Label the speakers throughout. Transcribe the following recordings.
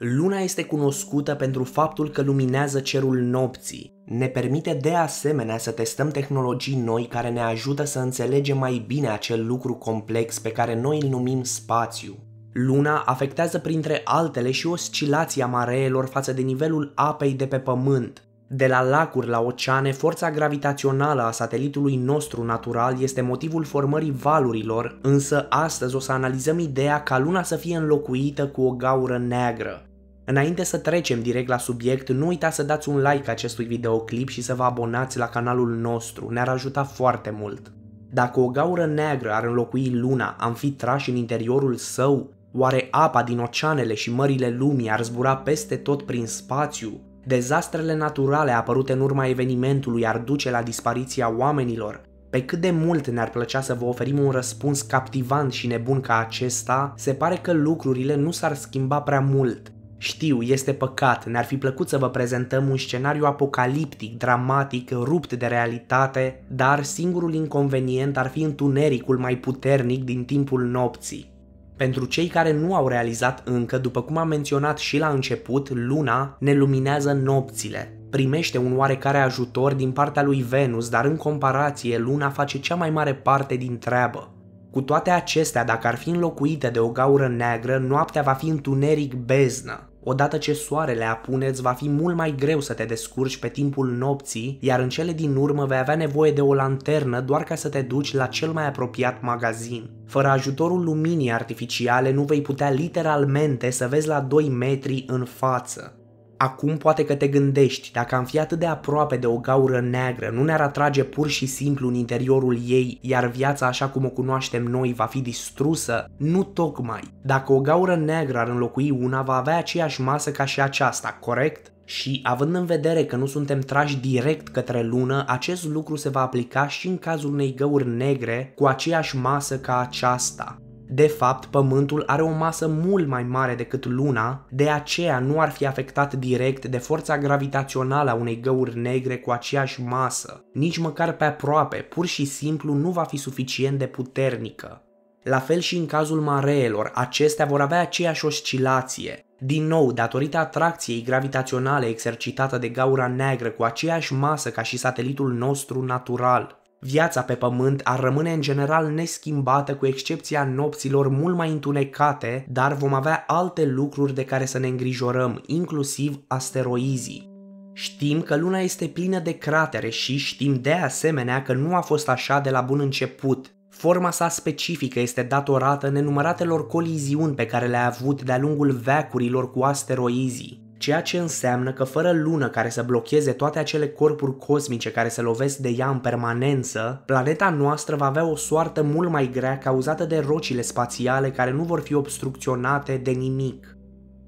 Speaker 1: Luna este cunoscută pentru faptul că luminează cerul nopții. Ne permite de asemenea să testăm tehnologii noi care ne ajută să înțelegem mai bine acel lucru complex pe care noi îl numim spațiu. Luna afectează printre altele și oscilația mareelor față de nivelul apei de pe pământ. De la lacuri la oceane, forța gravitațională a satelitului nostru natural este motivul formării valurilor, însă astăzi o să analizăm ideea ca luna să fie înlocuită cu o gaură neagră. Înainte să trecem direct la subiect, nu uita să dați un like acestui videoclip și să vă abonați la canalul nostru, ne-ar ajuta foarte mult. Dacă o gaură neagră ar înlocui luna, am fi trași în interiorul său? Oare apa din oceanele și mările lumii ar zbura peste tot prin spațiu? Dezastrele naturale apărute în urma evenimentului ar duce la dispariția oamenilor? Pe cât de mult ne-ar plăcea să vă oferim un răspuns captivant și nebun ca acesta, se pare că lucrurile nu s-ar schimba prea mult, știu, este păcat, ne-ar fi plăcut să vă prezentăm un scenariu apocaliptic, dramatic, rupt de realitate, dar singurul inconvenient ar fi întunericul mai puternic din timpul nopții. Pentru cei care nu au realizat încă, după cum am menționat și la început, luna ne luminează nopțile. Primește un oarecare ajutor din partea lui Venus, dar în comparație, luna face cea mai mare parte din treabă. Cu toate acestea, dacă ar fi înlocuite de o gaură neagră, noaptea va fi întuneric beznă. Odată ce soarele apune, îți va fi mult mai greu să te descurci pe timpul nopții, iar în cele din urmă vei avea nevoie de o lanternă doar ca să te duci la cel mai apropiat magazin. Fără ajutorul luminii artificiale nu vei putea literalmente să vezi la 2 metri în față. Acum poate că te gândești, dacă am fi atât de aproape de o gaură neagră, nu ne-ar atrage pur și simplu în interiorul ei, iar viața așa cum o cunoaștem noi va fi distrusă? Nu tocmai. Dacă o gaură neagră ar înlocui una, va avea aceeași masă ca și aceasta, corect? Și având în vedere că nu suntem trași direct către lună, acest lucru se va aplica și în cazul unei găuri negre cu aceeași masă ca aceasta. De fapt, Pământul are o masă mult mai mare decât Luna, de aceea nu ar fi afectat direct de forța gravitațională a unei găuri negre cu aceeași masă, nici măcar pe aproape, pur și simplu nu va fi suficient de puternică. La fel și în cazul mareelor, acestea vor avea aceeași oscilație. Din nou, datorită atracției gravitaționale exercitată de gaura neagră cu aceeași masă ca și satelitul nostru natural. Viața pe pământ ar rămâne în general neschimbată cu excepția nopților mult mai întunecate, dar vom avea alte lucruri de care să ne îngrijorăm, inclusiv asteroizii. Știm că luna este plină de cratere și știm de asemenea că nu a fost așa de la bun început. Forma sa specifică este datorată nenumăratelor coliziuni pe care le-a avut de-a lungul veacurilor cu asteroizii ceea ce înseamnă că fără lună care să blocheze toate acele corpuri cosmice care se lovesc de ea în permanență, planeta noastră va avea o soartă mult mai grea cauzată de rocile spațiale care nu vor fi obstrucționate de nimic.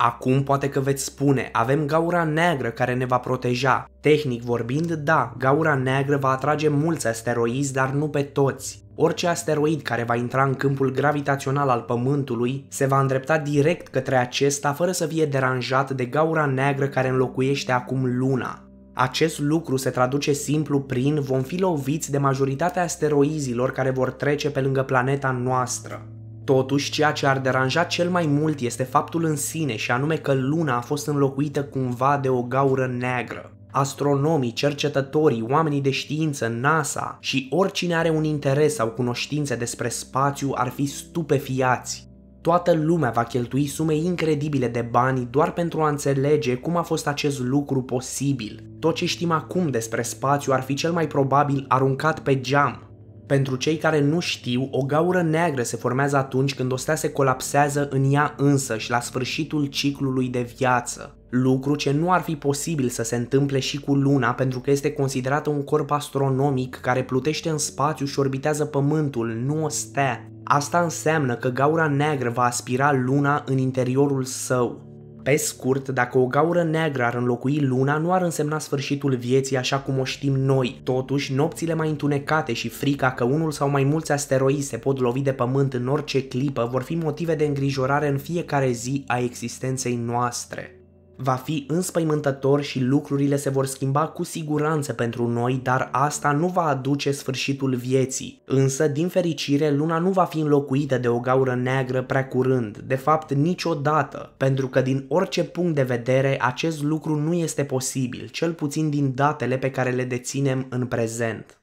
Speaker 1: Acum poate că veți spune, avem gaura neagră care ne va proteja. Tehnic vorbind, da, gaura neagră va atrage mulți asteroizi, dar nu pe toți. Orice asteroid care va intra în câmpul gravitațional al Pământului se va îndrepta direct către acesta fără să fie deranjat de gaura neagră care înlocuiește acum Luna. Acest lucru se traduce simplu prin vom fi loviți de majoritatea asteroizilor care vor trece pe lângă planeta noastră. Totuși, ceea ce ar deranja cel mai mult este faptul în sine și anume că luna a fost înlocuită cumva de o gaură neagră. Astronomii, cercetătorii, oamenii de știință, NASA și oricine are un interes sau cunoștințe despre spațiu ar fi stupefiați. Toată lumea va cheltui sume incredibile de bani doar pentru a înțelege cum a fost acest lucru posibil. Tot ce știm acum despre spațiu ar fi cel mai probabil aruncat pe geam, pentru cei care nu știu, o gaură neagră se formează atunci când o stea se colapsează în ea însă și la sfârșitul ciclului de viață. Lucru ce nu ar fi posibil să se întâmple și cu Luna pentru că este considerată un corp astronomic care plutește în spațiu și orbitează Pământul, nu o stea. Asta înseamnă că gaura neagră va aspira Luna în interiorul său. Pe scurt, dacă o gaură neagră ar înlocui luna, nu ar însemna sfârșitul vieții așa cum o știm noi. Totuși, nopțile mai întunecate și frica că unul sau mai mulți asteroizi se pot lovi de pământ în orice clipă vor fi motive de îngrijorare în fiecare zi a existenței noastre. Va fi înspăimântător și lucrurile se vor schimba cu siguranță pentru noi, dar asta nu va aduce sfârșitul vieții. Însă, din fericire, luna nu va fi înlocuită de o gaură neagră prea curând, de fapt niciodată, pentru că din orice punct de vedere acest lucru nu este posibil, cel puțin din datele pe care le deținem în prezent.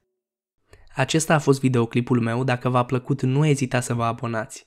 Speaker 1: Acesta a fost videoclipul meu, dacă v-a plăcut nu ezita să vă abonați.